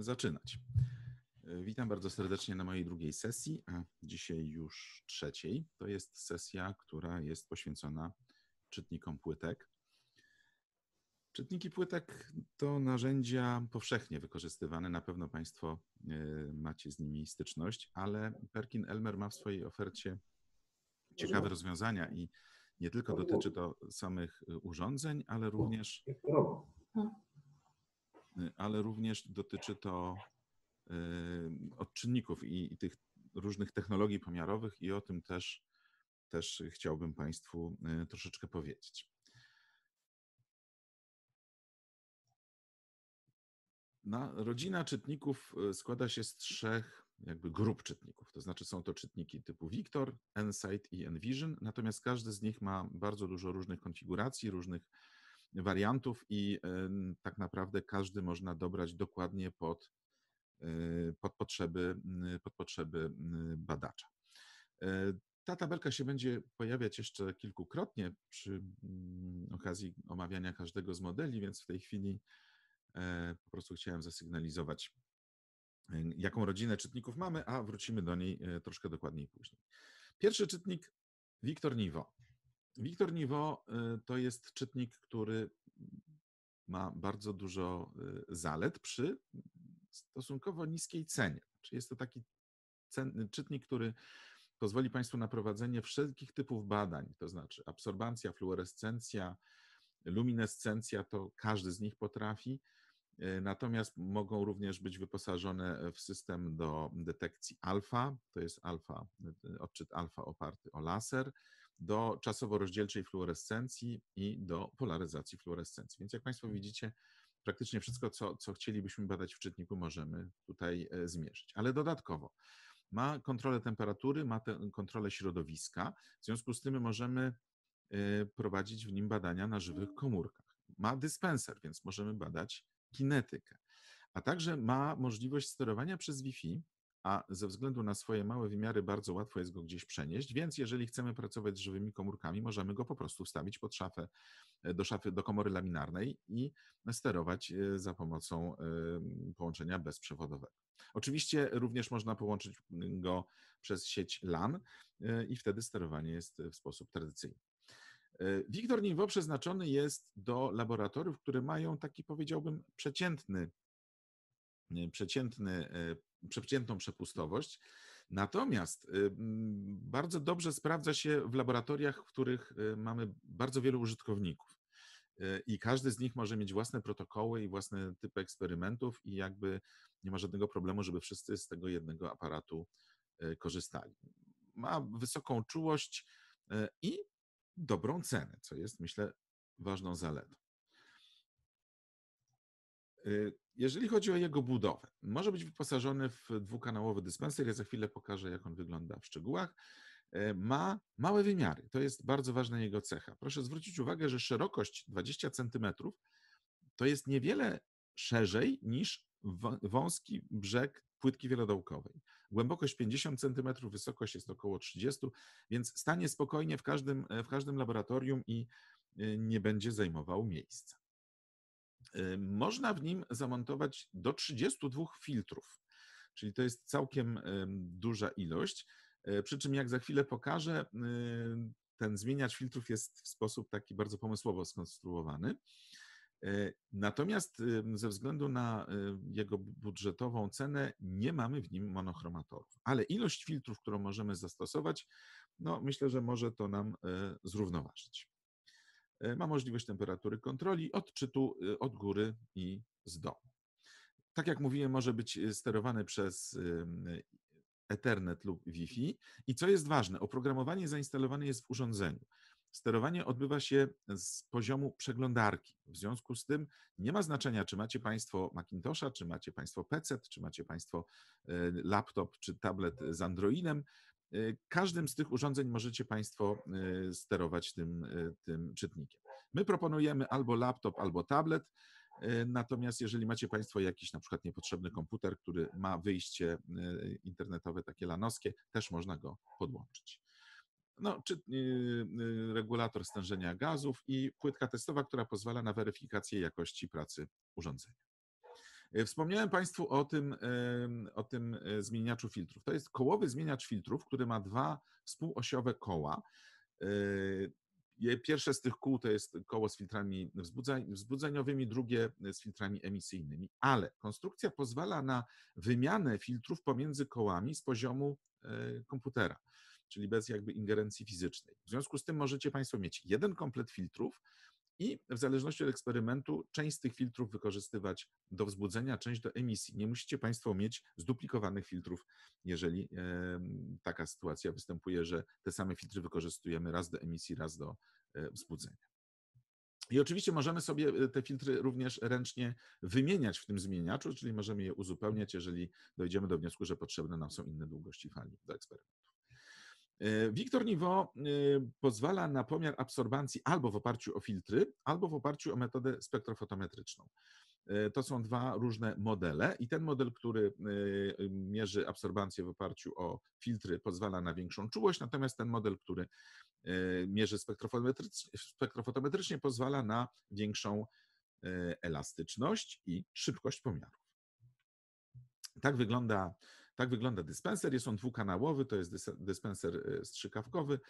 możemy zaczynać. E, witam bardzo serdecznie na mojej drugiej sesji, a dzisiaj już trzeciej. To jest sesja, która jest poświęcona czytnikom płytek. Czytniki płytek to narzędzia powszechnie wykorzystywane, na pewno Państwo e, macie z nimi styczność, ale Perkin Elmer ma w swojej ofercie ciekawe rozwiązania i nie tylko dotyczy to samych e, urządzeń, ale również ale również dotyczy to y, odczynników i, i tych różnych technologii pomiarowych i o tym też, też chciałbym Państwu y, troszeczkę powiedzieć. Na, rodzina czytników y, składa się z trzech jakby grup czytników, to znaczy są to czytniki typu Victor, Ensight i Envision, natomiast każdy z nich ma bardzo dużo różnych konfiguracji, różnych wariantów i tak naprawdę każdy można dobrać dokładnie pod, y, pod, potrzeby, y, pod potrzeby y, badacza. E, ta tabelka się będzie pojawiać jeszcze kilkukrotnie przy mm, okazji omawiania każdego z modeli, więc w tej chwili e, po prostu chciałem zasygnalizować, jaką rodzinę czytników mamy, a wrócimy do niej e, troszkę dokładniej później. Pierwszy czytnik Wiktor Niwo. Wiktor Niwo y, to jest czytnik, który ma bardzo dużo y, zalet przy stosunkowo niskiej cenie. Czyli jest to taki cen, czytnik, który pozwoli Państwu na prowadzenie wszelkich typów badań, to znaczy absorbancja, fluorescencja, luminescencja, to każdy z nich potrafi. Y, natomiast mogą również być wyposażone w system do detekcji alfa, to jest alfa, odczyt alfa oparty o laser do czasowo-rozdzielczej fluorescencji i do polaryzacji fluorescencji. Więc jak Państwo mhm. widzicie, praktycznie wszystko, co, co chcielibyśmy badać w czytniku, możemy tutaj e, zmierzyć. Ale dodatkowo ma kontrolę temperatury, ma te, kontrolę środowiska, w związku z tym możemy e, prowadzić w nim badania na żywych komórkach. Ma dyspenser, więc możemy badać kinetykę, a także ma możliwość sterowania przez Wi-Fi a ze względu na swoje małe wymiary bardzo łatwo jest go gdzieś przenieść, więc jeżeli chcemy pracować z żywymi komórkami, możemy go po prostu wstawić pod szafę, e, do szafy, do komory laminarnej i sterować e, za pomocą połączenia bezprzewodowego. Oczywiście również można połączyć mm, go przez sieć LAN e, i wtedy sterowanie jest w sposób tradycyjny. Wiktor Niwo przeznaczony jest do laboratoriów, które mają taki, powiedziałbym, przeciętny Y, przeciętny, y, przeciętną przepustowość. Natomiast y, bardzo dobrze sprawdza się w laboratoriach, w których mamy bardzo wielu użytkowników. I każdy z nich może mieć własne protokoły i własne typy eksperymentów, i jakby nie ma żadnego problemu, żeby wszyscy z tego jednego aparatu korzystali. Ma wysoką czułość i dobrą cenę, co jest myślę ważną zaletą. Jeżeli chodzi o jego budowę, może być wyposażony w dwukanałowy dyspenser. Ja za chwilę pokażę, jak on wygląda w szczegółach. E, ma małe wymiary. To jest bardzo ważna jego cecha. Proszę zwrócić uwagę, że szerokość 20 cm to jest niewiele szerzej niż wąski brzeg płytki wielodołkowej. Głębokość 50 cm, wysokość jest około 30, więc stanie spokojnie w każdym, e, w każdym laboratorium i e, nie będzie zajmował miejsca. Y, można w nim zamontować do 32 filtrów, czyli to jest całkiem duża ilość. E, przy czym, jak za chwilę pokażę, y, ten zmieniacz filtrów jest w sposób taki bardzo pomysłowo skonstruowany. E, natomiast ze względu na e, jego budżetową cenę nie mamy w nim monochromatorów, ale ilość filtrów, którą możemy zastosować, no myślę, że może to nam zrównoważyć. E, ma możliwość temperatury kontroli, odczytu e, od góry i z domu. Tak jak mówiłem, może być e, sterowane przez Ethernet lub Wi-Fi. I co jest ważne, oprogramowanie zainstalowane jest w urządzeniu. Sterowanie odbywa się z poziomu przeglądarki. W związku z tym nie ma znaczenia, czy macie Państwo Macintosha, czy macie Państwo PC, czy macie Państwo laptop, czy tablet z Androidem. Y, każdym z tych urządzeń możecie Państwo y, sterować tym, y, tym czytnikiem. My proponujemy albo laptop, albo tablet. Natomiast jeżeli macie Państwo jakiś na przykład niepotrzebny komputer, który ma wyjście internetowe takie lanowskie, też można go podłączyć. No, czy, yy, regulator stężenia gazów i płytka testowa, która pozwala na weryfikację jakości pracy urządzenia. E, wspomniałem Państwu o tym, o tym e, zmieniaczu filtrów. To jest kołowy zmieniacz filtrów, który ma dwa współosiowe koła. E, pierwsze z tych kół to jest koło z filtrami wzbudzeniowymi, drugie z filtrami emisyjnymi, ale konstrukcja pozwala na wymianę filtrów pomiędzy kołami z poziomu komputera, czyli bez jakby ingerencji fizycznej. W związku z tym możecie Państwo mieć jeden komplet filtrów, i w zależności od eksperymentu część z tych filtrów wykorzystywać do wzbudzenia, część do emisji. Nie musicie Państwo mieć zduplikowanych filtrów, jeżeli taka sytuacja występuje, że te same filtry wykorzystujemy raz do emisji, raz do e, wzbudzenia. I oczywiście możemy sobie e, te filtry również ręcznie wymieniać w tym zmieniaczu, czyli możemy je uzupełniać, jeżeli dojdziemy do wniosku, że potrzebne nam są inne długości fali do eksperymentu. E, Wiktor Niwo e, pozwala na pomiar absorbancji albo w oparciu o filtry, albo w oparciu o metodę spektrofotometryczną. E, to są dwa różne modele i ten model, który mierzy absorbancję w oparciu o filtry, pozwala na większą czułość, natomiast ten model, który mierzy spektrofotometrycznie, spektrofotometrycznie pozwala na większą elastyczność i szybkość pomiarów. Tak wygląda tak wygląda dyspenser. Jest on dwukanałowy, to jest dyspenser e, strzykawkowy,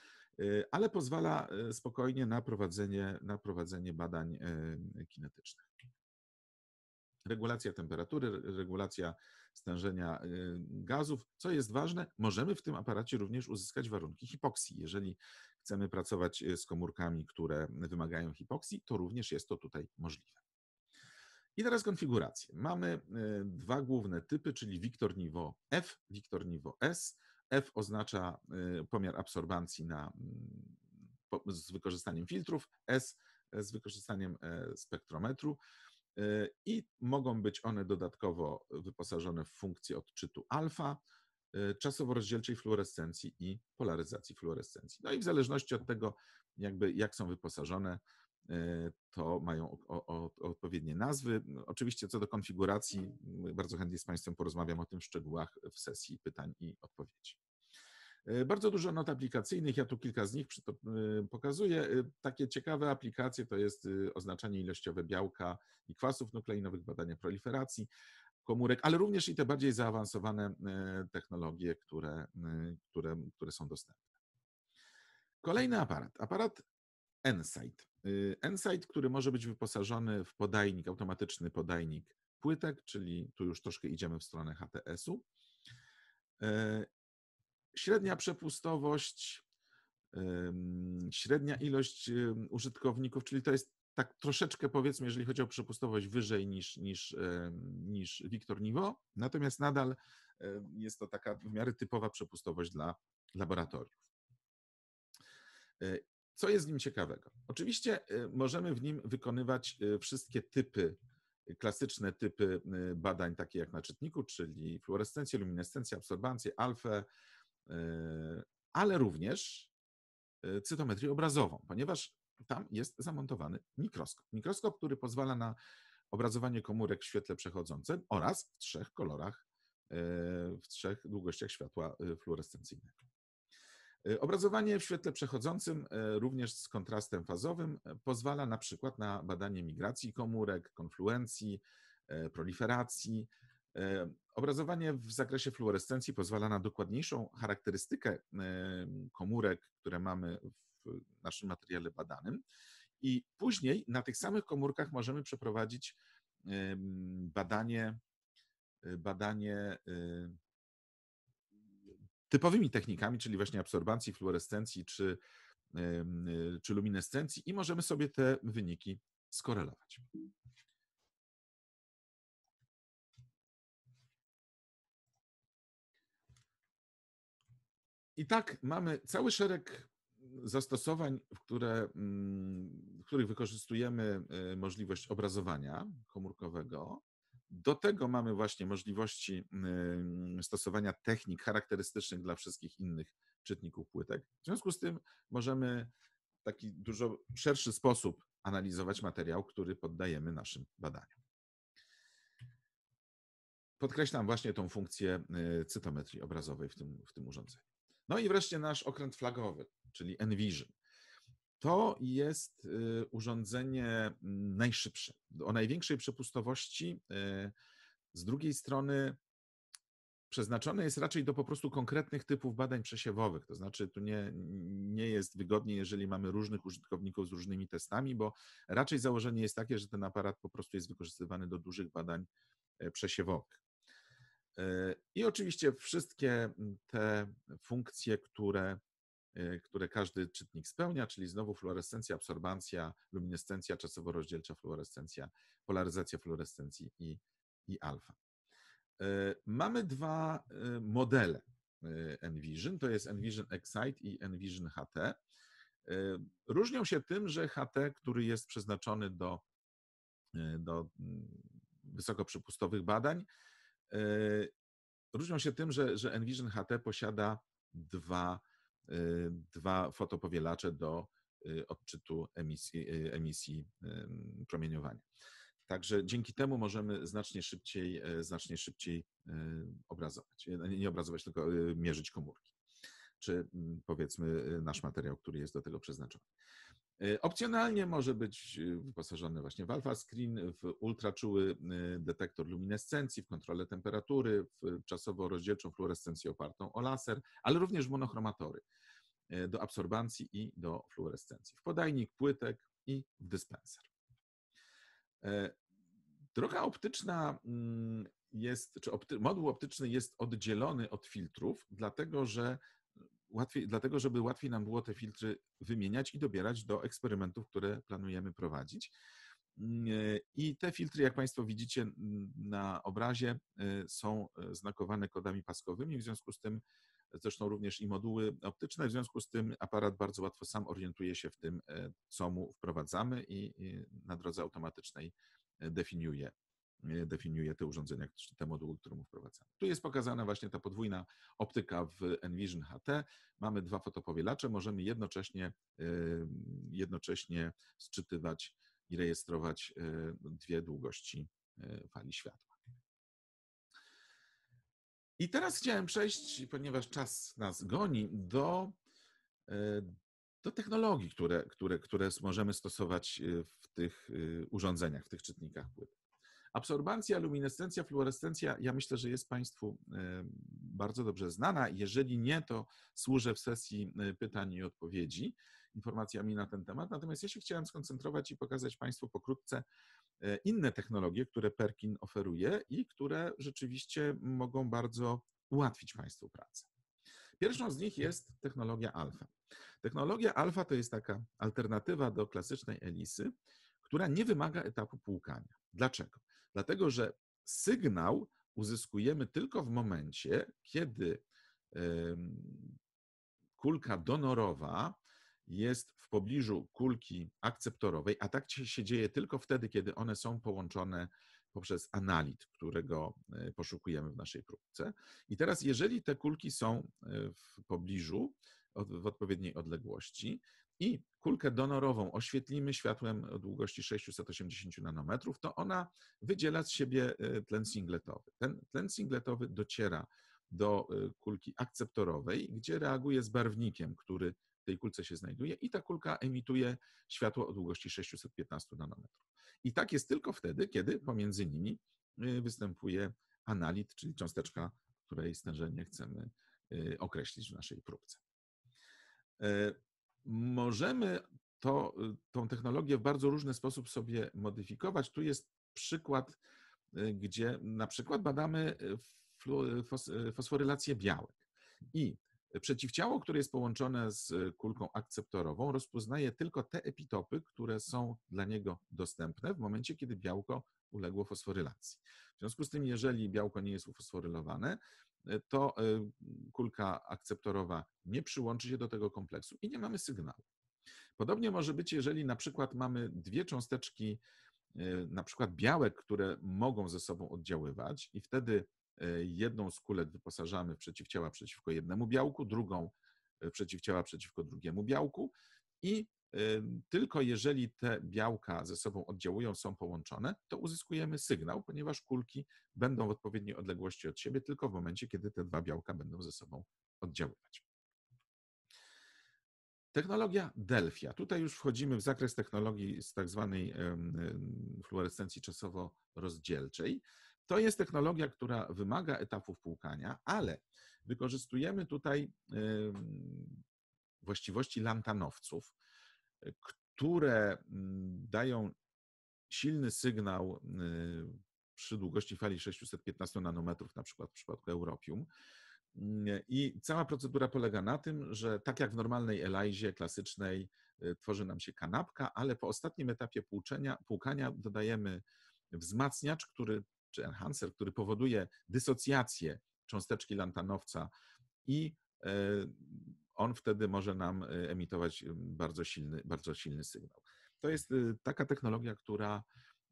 e, ale pozwala e, spokojnie na prowadzenie, na prowadzenie badań kinetycznych. Regulacja temperatury, regulacja stężenia gazów. Co jest ważne, możemy w tym aparacie również uzyskać warunki hipoksji. Jeżeli chcemy pracować z komórkami, które wymagają hipoksji, to również jest to tutaj możliwe. I teraz konfigurację. Mamy y, dwa główne typy, czyli Victor Niveau F, Victor Niveau S. F oznacza y, pomiar absorbancji na, z wykorzystaniem filtrów, S z wykorzystaniem e, spektrometru y, i mogą być one dodatkowo wyposażone w funkcję odczytu alfa, czasowo-rozdzielczej fluorescencji i polaryzacji fluorescencji. No i w zależności od tego, jakby jak są wyposażone, Y, to mają o, o, odpowiednie nazwy. No, oczywiście co do konfiguracji, bardzo chętnie z Państwem porozmawiam o tym w szczegółach w sesji pytań i odpowiedzi. Y, bardzo dużo not aplikacyjnych, ja tu kilka z nich y, pokazuję. Takie ciekawe aplikacje to jest oznaczanie ilościowe białka i kwasów nukleinowych, badania proliferacji komórek, ale również i te bardziej zaawansowane technologie, które, które, które są dostępne. Kolejny aparat, aparat Ensight. Ensight, y, który może być wyposażony w podajnik, automatyczny podajnik płytek, czyli tu już troszkę idziemy w stronę HTS-u. Y, średnia przepustowość, średnia ilość użytkowników, czyli to jest tak troszeczkę powiedzmy, jeżeli chodzi o przepustowość wyżej niż, niż, niż Wiktor Nivo, natomiast nadal jest to taka w miarę typowa przepustowość dla laboratoriów. Y, co jest w nim ciekawego? Oczywiście y, możemy w nim wykonywać y, wszystkie typy, y, klasyczne typy badań, takie jak na czytniku, czyli fluorescencję, luminescencję, absorbancję, alfę, ale również cytometrię obrazową, ponieważ tam jest zamontowany mikroskop. Mikroskop, który pozwala na obrazowanie komórek w świetle przechodzącym oraz w trzech kolorach, w trzech długościach światła fluorescencyjnego. E, obrazowanie w świetle przechodzącym, e, również z kontrastem fazowym, e, pozwala na przykład na badanie migracji komórek, konfluencji, proliferacji. Obrazowanie w zakresie fluorescencji pozwala na dokładniejszą charakterystykę komórek, które mamy w naszym materiale badanym. I później na tych samych komórkach możemy przeprowadzić badanie, badanie typowymi technikami, czyli właśnie absorbancji, fluorescencji czy, e, czy luminescencji i możemy sobie te wyniki skorelować. I tak mamy cały szereg zastosowań, w, które, mm, w których wykorzystujemy e, możliwość obrazowania komórkowego. Do tego mamy właśnie możliwości stosowania technik charakterystycznych dla wszystkich innych czytników płytek. W związku z tym możemy w taki dużo szerszy sposób analizować materiał, który poddajemy naszym badaniom. Podkreślam właśnie tą funkcję e, cytometrii obrazowej w tym, w tym urządzeniu. No i wreszcie nasz okręt flagowy, czyli Envision. To jest y, urządzenie mm, najszybsze, o największej przepustowości. Y, z drugiej strony przeznaczone jest raczej do po prostu konkretnych typów badań przesiewowych. To znaczy, tu nie, nie jest wygodnie, jeżeli mamy różnych użytkowników z różnymi testami, bo raczej założenie jest takie, że ten aparat po prostu jest wykorzystywany do dużych badań e, przesiewowych. E, I oczywiście wszystkie mm, te funkcje, które Y, które każdy czytnik spełnia, czyli znowu fluorescencja, absorbancja, luminescencja, czasowo rozdzielcza fluorescencja, polaryzacja fluorescencji i, i alfa. Y, mamy dwa y, modele Envision, to jest Envision Excite i Envision HT. Różnią się tym, że HT, który jest przeznaczony do, do mm, wysokoprzypustowych badań, różnią się tym, że, że Envision HT posiada dwa Y, dwa fotopowielacze do y, odczytu emisji, y, emisji promieniowania. Także dzięki temu możemy znacznie szybciej, e, znacznie szybciej obrazować, e, nie obrazować, tylko mierzyć komórki, czy mm, powiedzmy nasz materiał, który jest do tego przeznaczony. E, opcjonalnie może być e, wyposażony właśnie w alpha screen, w ultraczuły e, detektor luminescencji, w kontrolę temperatury, w czasowo rozdzielczą fluorescencję opartą o laser, ale również w monochromatory do absorbancji i do fluorescencji, w podajnik płytek i w dyspenser. Droga optyczna mm, jest, czy opty, moduł optyczny jest oddzielony od filtrów, dlatego że łatwiej, dlatego żeby łatwiej nam było te filtry wymieniać i dobierać do eksperymentów, które planujemy prowadzić. Mm, e, I te filtry, jak Państwo widzicie na obrazie, e, są e, znakowane kodami paskowymi, w związku z tym zresztą również i moduły optyczne, w związku z tym aparat bardzo łatwo sam orientuje się w tym, co mu wprowadzamy i na drodze automatycznej definiuje definiuje te urządzenia, te moduły, które mu wprowadzamy. Tu jest pokazana właśnie ta podwójna optyka w Envision HT. Mamy dwa fotopowielacze, możemy jednocześnie, e, jednocześnie sczytywać i rejestrować e, dwie długości e, fali światła. I teraz chciałem przejść, ponieważ czas nas goni, do, do technologii, które, które, które możemy stosować w tych urządzeniach, w tych czytnikach płyt. Absorbancja, luminescencja, fluorescencja, ja myślę, że jest Państwu e, bardzo dobrze znana. Jeżeli nie, to służę w sesji e, pytań i odpowiedzi informacjami na ten temat. Natomiast ja się chciałem skoncentrować i pokazać Państwu pokrótce e, inne technologie, które Perkin oferuje i które rzeczywiście mogą bardzo ułatwić Państwu pracę. Pierwszą z nich jest technologia alfa. Technologia alfa to jest taka alternatywa do klasycznej elisy, która nie wymaga etapu płukania. Dlaczego? Dlatego, że sygnał uzyskujemy tylko w momencie, kiedy kulka donorowa jest w pobliżu kulki akceptorowej, a tak się dzieje tylko wtedy, kiedy one są połączone poprzez analit, którego e, poszukujemy w naszej próbce. I teraz, jeżeli te kulki są e, w pobliżu, w odpowiedniej odległości, i kulkę donorową oświetlimy światłem o długości 680 nanometrów, to ona wydziela z siebie e, tlen singletowy. Ten tlen singletowy dociera do e, kulki akceptorowej, gdzie reaguje z barwnikiem, który w tej kulce się znajduje i ta kulka emituje światło o długości 615 nanometrów. I tak jest tylko wtedy, kiedy pomiędzy nimi e, występuje analit, czyli cząsteczka, której stężenie chcemy określić w naszej próbce możemy to, y, tą technologię w bardzo różny sposób sobie modyfikować. Tu jest przykład, y, gdzie na przykład badamy y, fosforylację białek i przeciwciało, które jest połączone z kulką akceptorową, rozpoznaje tylko te epitopy, które są dla niego dostępne w momencie, kiedy białko uległo fosforylacji. W związku z tym, jeżeli białko nie jest ufosforylowane, e, to e, kulka akceptorowa nie przyłączy się do tego kompleksu i nie mamy sygnału. Podobnie może być, jeżeli na przykład mamy dwie cząsteczki, e, na przykład białek, które mogą ze sobą oddziaływać, i wtedy jedną z kulek wyposażamy w przeciwciała przeciwko jednemu białku, drugą w przeciwciała przeciwko drugiemu białku, i tylko jeżeli te białka ze sobą oddziałują, są połączone, to uzyskujemy sygnał, ponieważ kulki będą w odpowiedniej odległości od siebie tylko w momencie, kiedy te dwa białka będą ze sobą oddziaływać. Technologia Delfia. Tutaj już wchodzimy w zakres technologii z tak zwanej fluorescencji czasowo-rozdzielczej. To jest technologia, która wymaga etapów płukania, ale wykorzystujemy tutaj właściwości lantanowców które mm, dają silny sygnał y, przy długości fali 615 nanometrów, na przykład w przypadku Europium. Mm, I cała procedura polega na tym, że tak jak w normalnej elajzie klasycznej y, tworzy nam się kanapka, ale po ostatnim etapie płuczenia, płukania dodajemy wzmacniacz, który, czy enhancer, który powoduje dysocjację cząsteczki lantanowca i y, on wtedy może nam y, emitować y, bardzo silny, bardzo silny sygnał. To jest y, taka technologia, która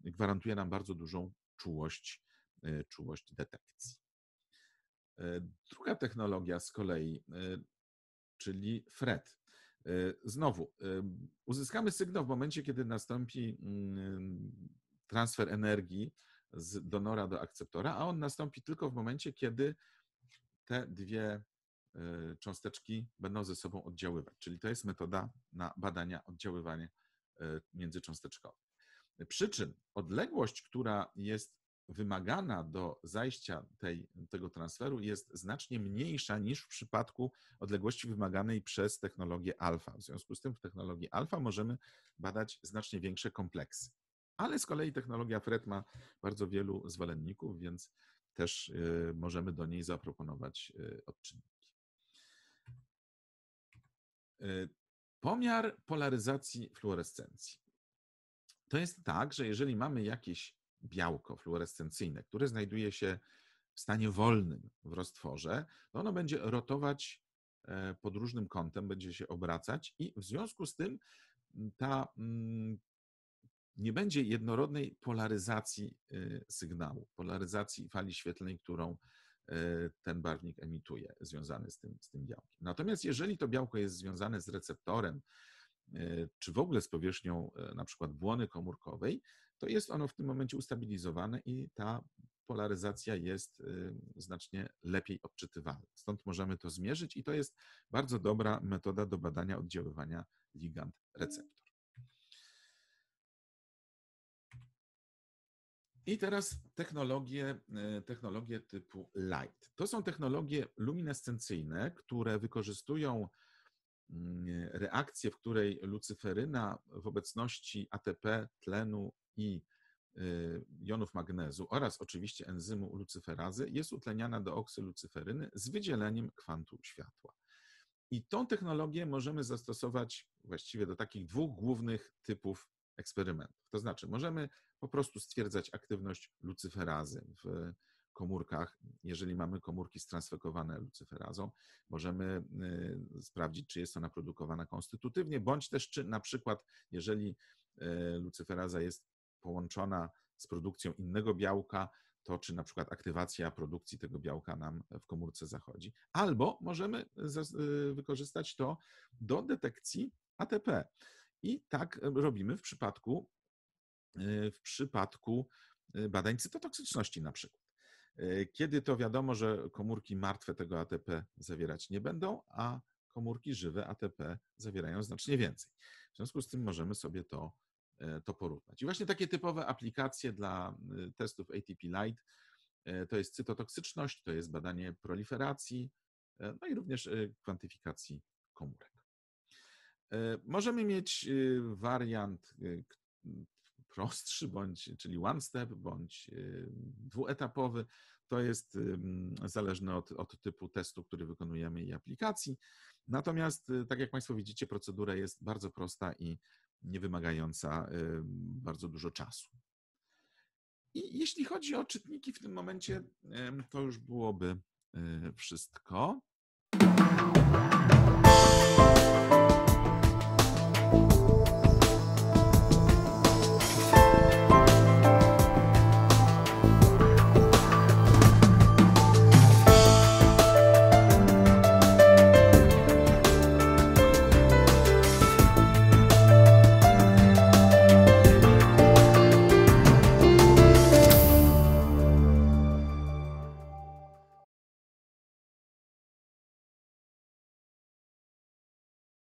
gwarantuje nam bardzo dużą czułość, czułość detekcji. E, druga technologia z kolei, czyli FRED. E, znowu, uzyskamy sygnał w momencie, kiedy nastąpi mm, transfer energii z donora do akceptora, a on nastąpi tylko w momencie, kiedy te dwie Y, cząsteczki będą ze sobą oddziaływać. Czyli to jest metoda na badania oddziaływania y, międzycząsteczkowe. Przy czym odległość, która jest wymagana do zajścia tej, tego transferu jest znacznie mniejsza niż w przypadku odległości wymaganej przez technologię alfa. W związku z tym w technologii alfa możemy badać znacznie większe kompleksy. Ale z kolei technologia FRET ma bardzo wielu zwolenników, więc też y, możemy do niej zaproponować odczynniki. Y, pomiar polaryzacji fluorescencji. To jest tak, że jeżeli mamy jakieś białko fluorescencyjne, które znajduje się w stanie wolnym w roztworze, to ono będzie rotować e, pod różnym kątem, będzie się obracać i w związku z tym ta mm, nie będzie jednorodnej polaryzacji y, sygnału, polaryzacji fali świetlnej, którą Y, ten barwnik emituje związany z tym, z tym białkiem. Natomiast jeżeli to białko jest związane z receptorem, y, czy w ogóle z powierzchnią y, na przykład błony komórkowej, to jest ono w tym momencie ustabilizowane i ta polaryzacja jest znacznie lepiej odczytywana. Stąd możemy to zmierzyć i to jest bardzo dobra metoda do badania oddziaływania ligand receptor. I teraz technologie, e, technologie typu light. To są technologie luminescencyjne, które wykorzystują mm, reakcję, w której lucyferyna w obecności ATP, tlenu i e, jonów magnezu oraz oczywiście enzymu lucyferazy jest utleniana do oksylucyferyny z wydzieleniem kwantu światła. I tą technologię możemy zastosować właściwie do takich dwóch głównych typów eksperymentów. To znaczy, możemy po prostu stwierdzać aktywność lucyferazy w komórkach. Jeżeli mamy komórki stransfekowane lucyferazą, możemy y, sprawdzić, czy jest ona produkowana konstytutywnie, bądź też, czy na przykład, jeżeli y, lucyferaza jest połączona z produkcją innego białka, to czy na przykład aktywacja produkcji tego białka nam w komórce zachodzi. Albo możemy y, wykorzystać to do detekcji ATP. I tak e, robimy w przypadku, e, w przypadku e, badań cytotoksyczności na przykład. Kiedy to wiadomo, że komórki martwe tego ATP zawierać nie będą, a komórki żywe ATP zawierają znacznie więcej. W związku z tym możemy sobie to, to porównać. I właśnie takie typowe aplikacje dla testów ATP Lite to jest cytotoksyczność, to jest badanie proliferacji, no i również kwantyfikacji komórek. E, możemy mieć y, wariant y, prostszy, bądź, czyli one step, bądź y, dwuetapowy. To jest zależne od, od typu testu, który wykonujemy i aplikacji. Natomiast, tak jak Państwo widzicie, procedura jest bardzo prosta i niewymagająca bardzo dużo czasu. I jeśli chodzi o czytniki w tym momencie, to już byłoby wszystko.